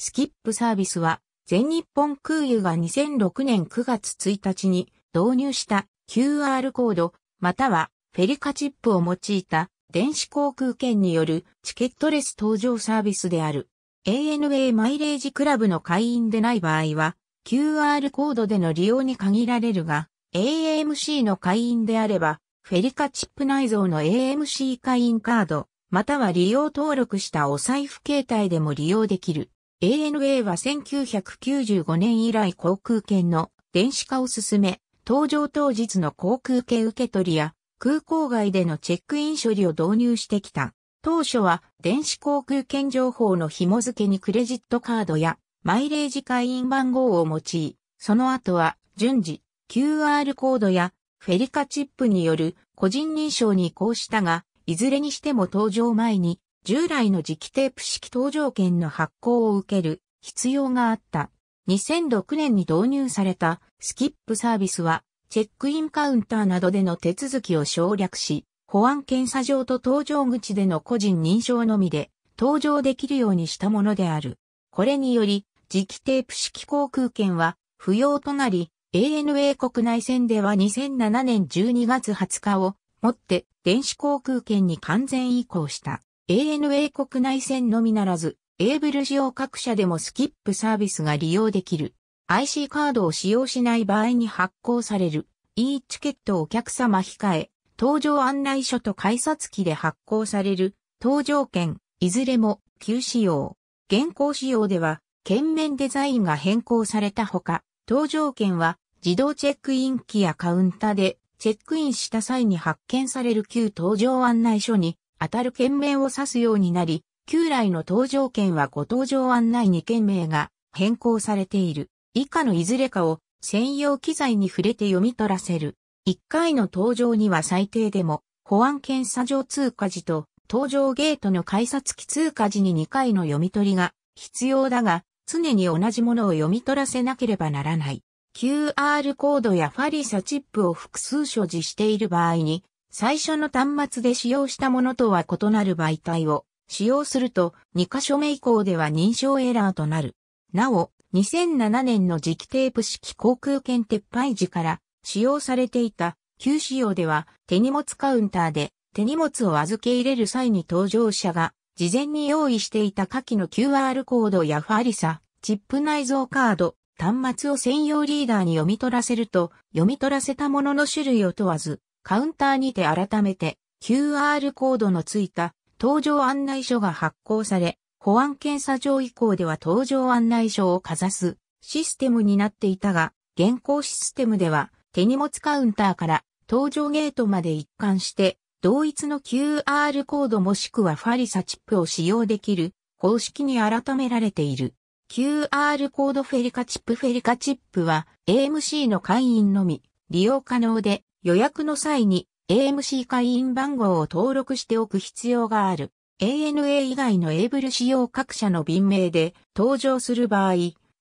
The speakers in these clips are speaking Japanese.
スキップサービスは、全日本空輸が2006年9月1日に導入した QR コード、またはフェリカチップを用いた電子航空券によるチケットレス搭乗サービスである。ANA マイレージクラブの会員でない場合は、QR コードでの利用に限られるが、a m c の会員であれば、フェリカチップ内蔵の AMC 会員カード、または利用登録したお財布形態でも利用できる。ANA は1995年以来航空券の電子化を進め、搭乗当日の航空券受け取りや空港外でのチェックイン処理を導入してきた。当初は電子航空券情報の紐付けにクレジットカードやマイレージ会員番号を用い、その後は順次 QR コードやフェリカチップによる個人認証に移行したが、いずれにしても搭乗前に従来の磁気テープ式搭乗券の発行を受ける必要があった。2006年に導入されたスキップサービスは、チェックインカウンターなどでの手続きを省略し、保安検査場と搭乗口での個人認証のみで搭乗できるようにしたものである。これにより、磁気テープ式航空券は不要となり、ANA 国内線では2007年12月20日をもって電子航空券に完全移行した。ANA 国内線のみならず、エーブルジオ各社でもスキップサービスが利用できる。IC カードを使用しない場合に発行される E チケットお客様控え、搭乗案内書と改札機で発行される搭乗券、いずれも旧仕様。現行仕様では、券面デザインが変更されたほか、搭乗券は自動チェックイン機やカウンターでチェックインした際に発見される旧搭乗案内書に当たる県名を指すようになり、旧来の搭乗券はご搭乗案内に県名が変更されている。以下のいずれかを専用機材に触れて読み取らせる。1回の搭乗には最低でも、保安検査場通過時と、搭乗ゲートの改札機通過時に2回の読み取りが必要だが、常に同じものを読み取らせなければならない。QR コードやファリサチップを複数所持している場合に、最初の端末で使用したものとは異なる媒体を使用すると2箇所目以降では認証エラーとなる。なお、2007年の磁気テープ式航空券撤廃時から使用されていた旧仕様では手荷物カウンターで手荷物を預け入れる際に搭乗者が事前に用意していた下記の QR コードやファリサ、チップ内蔵カード、端末を専用リーダーに読み取らせると、読み取らせたものの種類を問わず、カウンターにて改めて QR コードのついた搭乗案内書が発行され、保安検査場以降では搭乗案内書をかざすシステムになっていたが、現行システムでは手荷物カウンターから搭乗ゲートまで一貫して同一の QR コードもしくはファリサチップを使用できる公式に改められている。QR コードフェリカチップフェリカチップは AMC の会員のみ利用可能で予約の際に AMC 会員番号を登録しておく必要がある。ANA 以外のエーブル使用各社の便名で登場する場合、フ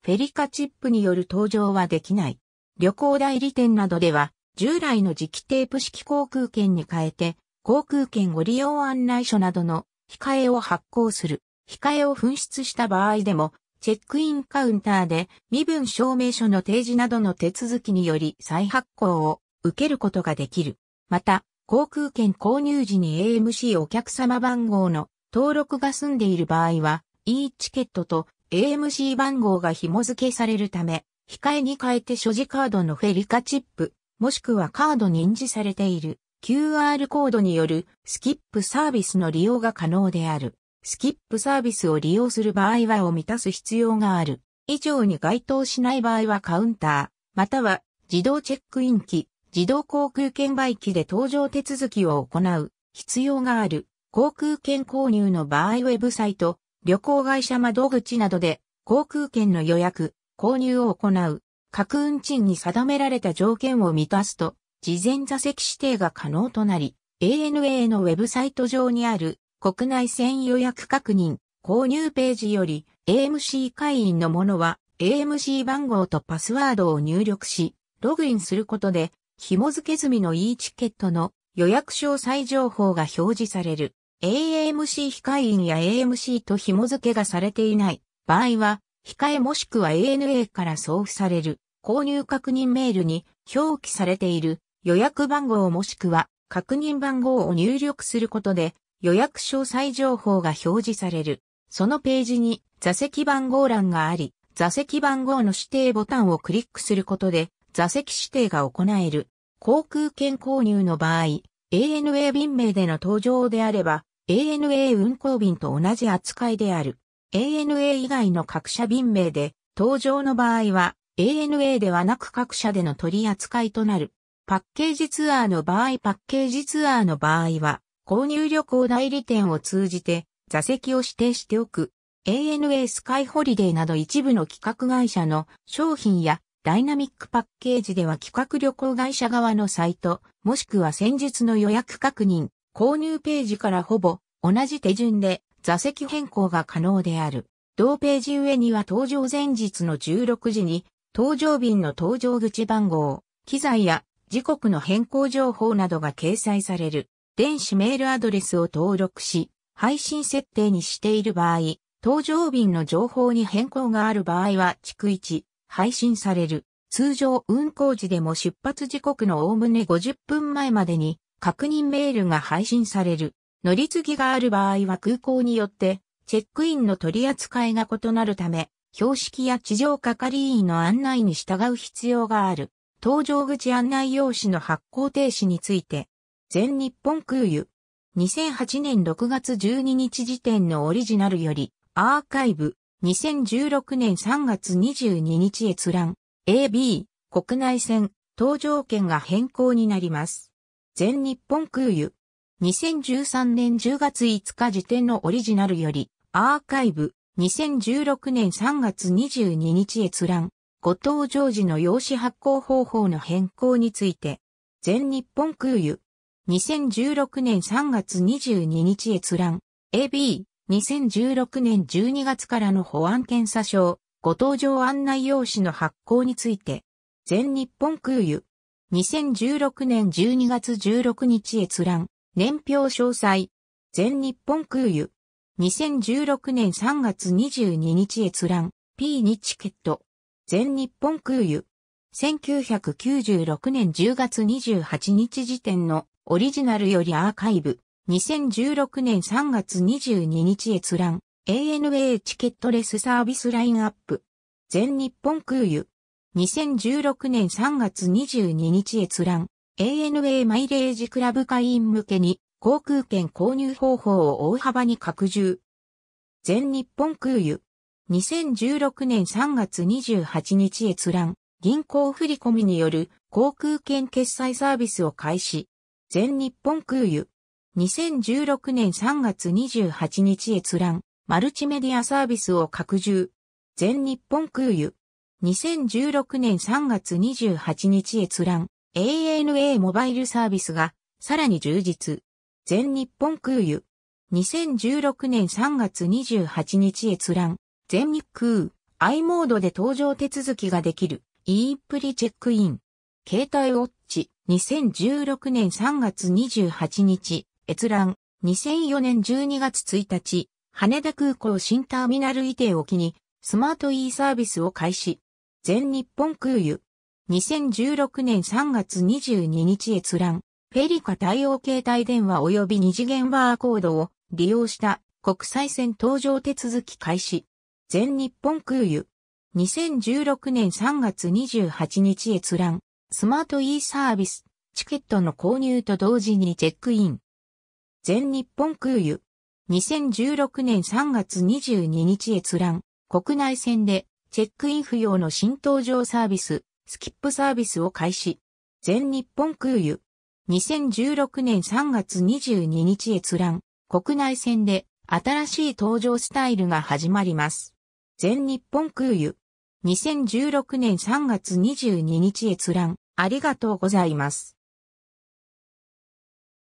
ェリカチップによる登場はできない。旅行代理店などでは、従来の磁気テープ式航空券に変えて、航空券ご利用案内書などの控えを発行する。控えを紛失した場合でも、チェックインカウンターで身分証明書の提示などの手続きにより再発行を受けることができる。また、航空券購入時に AMC お客様番号の登録が済んでいる場合は、E チケットと AMC 番号が紐付けされるため、控えに変えて所持カードのフェリカチップ、もしくはカード認知されている QR コードによるスキップサービスの利用が可能である。スキップサービスを利用する場合はを満たす必要がある。以上に該当しない場合はカウンター、または自動チェックイン機、自動航空券売機で搭乗手続きを行う必要がある航空券購入の場合ウェブサイト、旅行会社窓口などで航空券の予約、購入を行う各運賃に定められた条件を満たすと事前座席指定が可能となり ANA のウェブサイト上にある国内線予約確認購入ページより AMC 会員のものは AMC 番号とパスワードを入力し、ログインすることで紐付け済みの e チケットの予約詳細情報が表示される。AMC 控員や AMC と紐付けがされていない場合は、控えもしくは ANA から送付される購入確認メールに表記されている予約番号もしくは確認番号を入力することで予約詳細情報が表示される。そのページに座席番号欄があり、座席番号の指定ボタンをクリックすることで座席指定が行える。航空券購入の場合、ANA 便名での搭乗であれば、ANA 運航便と同じ扱いである。ANA 以外の各社便名で、搭乗の場合は、ANA ではなく各社での取り扱いとなる。パッケージツアーの場合、パッケージツアーの場合は、購入旅行代理店を通じて座席を指定しておく。ANA スカイホリデーなど一部の企画会社の商品やダイナミックパッケージでは企画旅行会社側のサイト、もしくは先日の予約確認、購入ページからほぼ同じ手順で座席変更が可能である。同ページ上には搭乗前日の16時に、搭乗便の搭乗口番号、機材や時刻の変更情報などが掲載される。電子メールアドレスを登録し、配信設定にしている場合、搭乗便の情報に変更がある場合は、逐一、配信される。通常運行時でも出発時刻のおおむね50分前までに確認メールが配信される。乗り継ぎがある場合は空港によってチェックインの取り扱いが異なるため、標識や地上係員の案内に従う必要がある。搭乗口案内用紙の発行停止について、全日本空輸、2008年6月12日時点のオリジナルより、アーカイブ、2016年3月22日閲覧、AB、国内線、搭乗券が変更になります。全日本空輸、2013年10月5日時点のオリジナルより、アーカイブ、2016年3月22日閲覧、ご搭乗時の用紙発行方法の変更について、全日本空輸、2016年3月22日閲覧、AB、2016年12月からの保安検査証、ご搭乗案内用紙の発行について、全日本空輸、2016年12月16日閲覧、年表詳細、全日本空輸、2016年3月22日閲覧、P にチケット、全日本空輸、1996年10月28日時点のオリジナルよりアーカイブ。2016年3月22日閲覧、ANA チケットレスサービスラインアップ、全日本空輸、2016年3月22日閲覧、ANA マイレージクラブ会員向けに航空券購入方法を大幅に拡充。全日本空輸。2016年3月28日閲覧、銀行振込による航空券決済サービスを開始。全日本空輸。2016年3月28日閲覧、マルチメディアサービスを拡充、全日本空輸。2016年3月28日閲覧、ANA モバイルサービスが、さらに充実。全日本空輸。2016年3月28日閲覧、全日空、i モードで搭乗手続きができる、e プリチェックイン。携帯ウォッチ、2016年3月28日、閲覧、2004年12月1日、羽田空港新ターミナル移転を機に、スマート e サービスを開始。全日本空輸。2016年3月22日閲覧。フェリカ対応携帯電話及び二次元バーコードを利用した国際線搭乗手続き開始。全日本空輸。2016年3月28日閲覧。スマート e サービス。チケットの購入と同時にチェックイン。全日本空輸。2016年3月22日閲覧。国内線でチェックイン不要の新登場サービス、スキップサービスを開始。全日本空輸。2016年3月22日閲覧。国内線で新しい登場スタイルが始まります。全日本空輸。2016年3月22日閲覧。ありがとうございます。